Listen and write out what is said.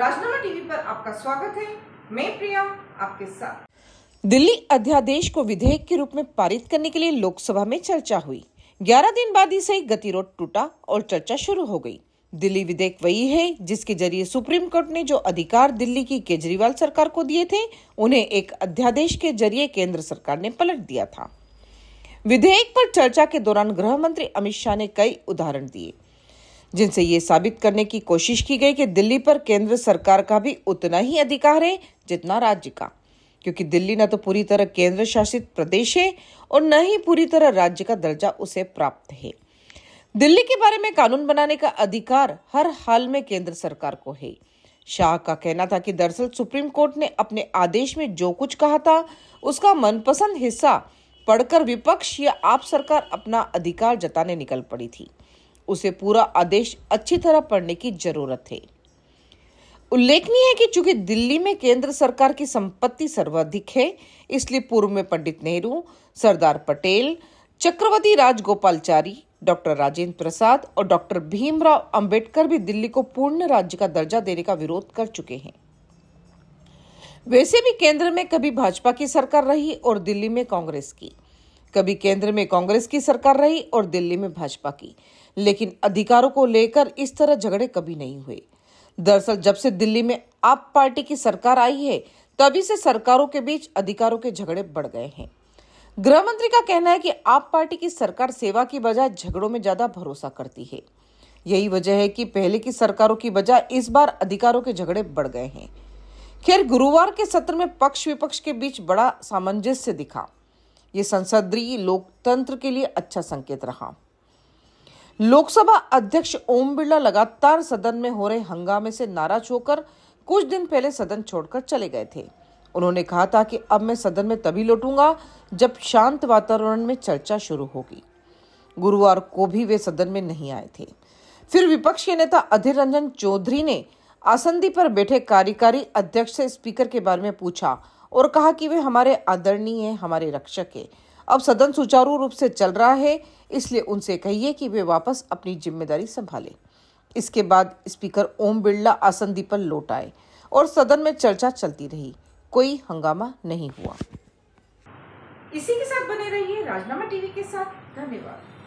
राजनामा TV पर आपका स्वागत है मैं प्रिया आपके साथ दिल्ली अध्यादेश को विधेयक के रूप में पारित करने के लिए लोकसभा में चर्चा हुई 11 दिन बाद ही सही गतिरोध टूटा और चर्चा शुरू हो गई दिल्ली विधेयक वही है जिसके जरिए सुप्रीम कोर्ट ने जो अधिकार दिल्ली की केजरीवाल सरकार को दिए थे उन्हें एक अध्यादेश के जरिए केंद्र सरकार ने पलट दिया था विधेयक पर चर्चा के दौरान गृह मंत्री अमित शाह ने कई उदाहरण दिए जिनसे ये साबित करने की कोशिश की गई कि दिल्ली पर केंद्र सरकार का भी उतना ही अधिकार है जितना राज्य का क्योंकि दिल्ली न तो पूरी तरह केंद्र शासित प्रदेश है और न ही पूरी तरह राज्य का दर्जा उसे प्राप्त है दिल्ली के बारे में कानून बनाने का अधिकार हर हाल में केंद्र सरकार को है शाह का कहना था कि दरअसल सुप्रीम कोर्ट ने अपने आदेश में जो कुछ कहा था उसका मनपसंद हिस्सा पढ़कर विपक्ष या आप सरकार अपना अधिकार जताने निकल पड़ी थी उसे पूरा आदेश अच्छी तरह पढ़ने की जरूरत है उल्लेखनीय है कि चूंकि दिल्ली में केंद्र सरकार की संपत्ति सर्वाधिक है इसलिए पूर्व में पंडित नेहरू सरदार पटेल चक्रवर्ती राजगोपालचारी डॉक्टर राजेंद्र प्रसाद और डॉक्टर भीमराव अंबेडकर भी दिल्ली को पूर्ण राज्य का दर्जा देने का विरोध कर चुके हैं वैसे भी केंद्र में कभी भाजपा की सरकार रही और दिल्ली में कांग्रेस की कभी केंद्र में कांग्रेस की सरकार रही और दिल्ली में भाजपा की लेकिन अधिकारों को लेकर इस तरह झगड़े कभी नहीं हुए दरअसल जब से दिल्ली में आप पार्टी की सरकार आई है तभी से सरकारों के बीच अधिकारों के झगड़े बढ़ गए हैं गृह मंत्री का कहना है कि आप पार्टी की सरकार सेवा की बजाय झगड़ों में ज्यादा भरोसा करती है यही वजह है कि पहले की सरकारों की बजाय इस बार अधिकारों के झगड़े बढ़ गए हैं खैर गुरुवार के सत्र में पक्ष विपक्ष के बीच बड़ा सामंजस्य दिखा ये संसदीय लोकतंत्र के लिए अच्छा संकेत रहा लोकसभा अध्यक्ष ओम बिरला लगातार सदन में हो रहे हंगामे से नाराज होकर कुछ दिन पहले सदन छोड़कर चले गए थे उन्होंने कहा था कि अब मैं सदन में तभी लौटूंगा जब शांत वातावरण में चर्चा शुरू होगी गुरुवार को भी वे सदन में नहीं आए थे फिर विपक्ष के नेता अधीर रंजन चौधरी ने आसंदी पर बैठे कार्यकारी अध्यक्ष से स्पीकर के बारे में पूछा और कहा कि वे हमारे आदरणीय हमारे रक्षक हैं अब सदन सुचारू रूप से चल रहा है इसलिए उनसे कहिए कि वे वापस अपनी जिम्मेदारी संभालें इसके बाद स्पीकर ओम बिरला आसंदी पर लौट आए और सदन में चर्चा चलती रही कोई हंगामा नहीं हुआ इसी के साथ बने रहिए राजनामा टीवी के साथ धन्यवाद